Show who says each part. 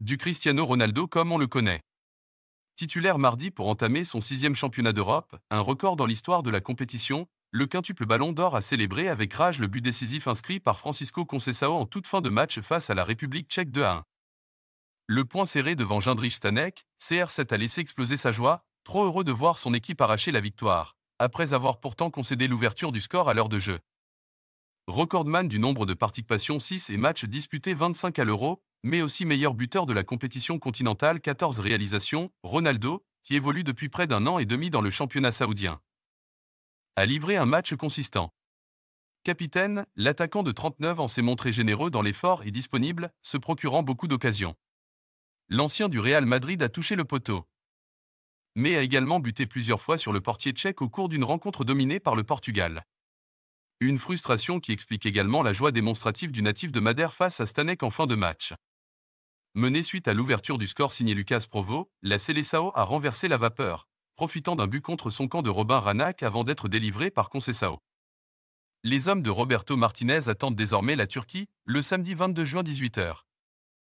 Speaker 1: du Cristiano Ronaldo comme on le connaît. Titulaire mardi pour entamer son sixième championnat d'Europe, un record dans l'histoire de la compétition, le quintuple Ballon d'Or a célébré avec rage le but décisif inscrit par Francisco Concesao en toute fin de match face à la République tchèque 2 1. Le point serré devant Jindrich Stanek, CR7 a laissé exploser sa joie, trop heureux de voir son équipe arracher la victoire, après avoir pourtant concédé l'ouverture du score à l'heure de jeu recordman du nombre de participations 6 et matchs disputés 25 à l'Euro, mais aussi meilleur buteur de la compétition continentale 14 réalisations, Ronaldo, qui évolue depuis près d'un an et demi dans le championnat saoudien, a livré un match consistant. Capitaine, l'attaquant de 39 ans s'est montré généreux dans l'effort et disponible, se procurant beaucoup d'occasions. L'ancien du Real Madrid a touché le poteau. Mais a également buté plusieurs fois sur le portier tchèque au cours d'une rencontre dominée par le Portugal. Une frustration qui explique également la joie démonstrative du natif de Madère face à Stanek en fin de match. Menée suite à l'ouverture du score signé Lucas Provo, la Célessao a renversé la vapeur, profitant d'un but contre son camp de Robin Ranac avant d'être délivré par Concessao. Les hommes de Roberto Martinez attendent désormais la Turquie, le samedi 22 juin 18h.